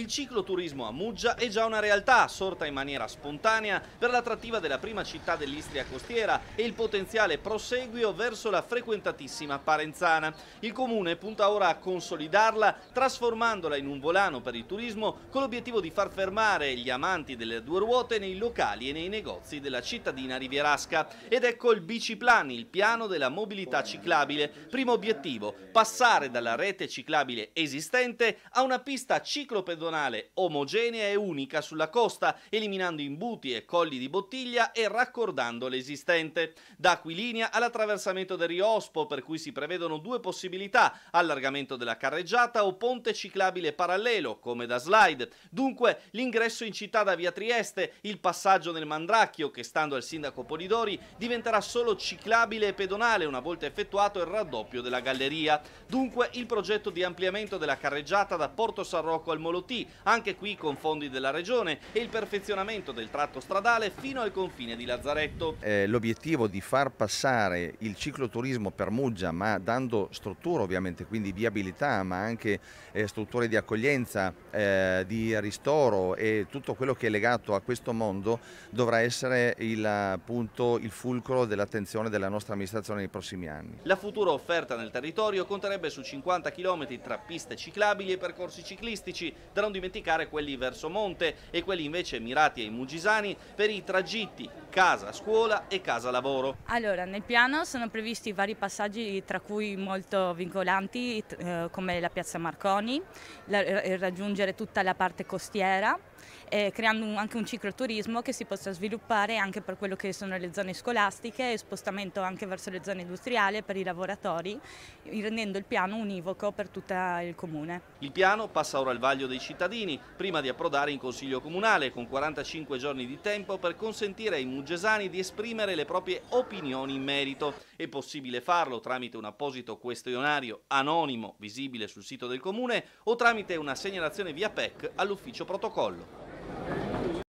il cicloturismo a Muggia è già una realtà sorta in maniera spontanea per l'attrattiva della prima città dell'Istria costiera e il potenziale proseguio verso la frequentatissima Parenzana. Il comune punta ora a consolidarla trasformandola in un volano per il turismo con l'obiettivo di far fermare gli amanti delle due ruote nei locali e nei negozi della cittadina rivierasca. Ed ecco il Biciplan, il piano della mobilità ciclabile. Primo obiettivo, passare dalla rete ciclabile esistente a una pista ciclopedonale pedonale omogenea e unica sulla costa, eliminando imbuti e colli di bottiglia e raccordando l'esistente. Da Aquilinea all'attraversamento del Rio Ospo, per cui si prevedono due possibilità, allargamento della carreggiata o ponte ciclabile parallelo, come da slide. Dunque, l'ingresso in città da via Trieste, il passaggio nel Mandracchio, che stando al sindaco Polidori diventerà solo ciclabile e pedonale una volta effettuato il raddoppio della galleria. Dunque, il progetto di ampliamento della carreggiata da Porto San Rocco al Molotino TOT, anche qui con fondi della regione e il perfezionamento del tratto stradale fino al confine di Lazzaretto. Eh, l'obiettivo di far passare il cicloturismo per Muggia, ma dando struttura ovviamente, quindi viabilità, ma anche eh, strutture di accoglienza, eh, di ristoro e tutto quello che è legato a questo mondo dovrà essere il, appunto, il fulcro dell'attenzione della nostra amministrazione nei prossimi anni. La futura offerta nel territorio conterebbe su 50 km tra piste ciclabili e percorsi ciclistici, per non dimenticare quelli verso Monte e quelli invece mirati ai Mugisani per i tragitti casa-scuola e casa-lavoro. Allora, nel piano sono previsti vari passaggi tra cui molto vincolanti eh, come la piazza Marconi, la, eh, raggiungere tutta la parte costiera eh, creando un, anche un cicloturismo che si possa sviluppare anche per quello che sono le zone scolastiche e spostamento anche verso le zone industriali per i lavoratori, rendendo il piano univoco per tutto il comune. Il piano passa ora al vaglio dei cittadini, prima di approdare in Consiglio Comunale, con 45 giorni di tempo per consentire ai mugesani di esprimere le proprie opinioni in merito. È possibile farlo tramite un apposito questionario anonimo visibile sul sito del comune o tramite una segnalazione via PEC all'ufficio protocollo.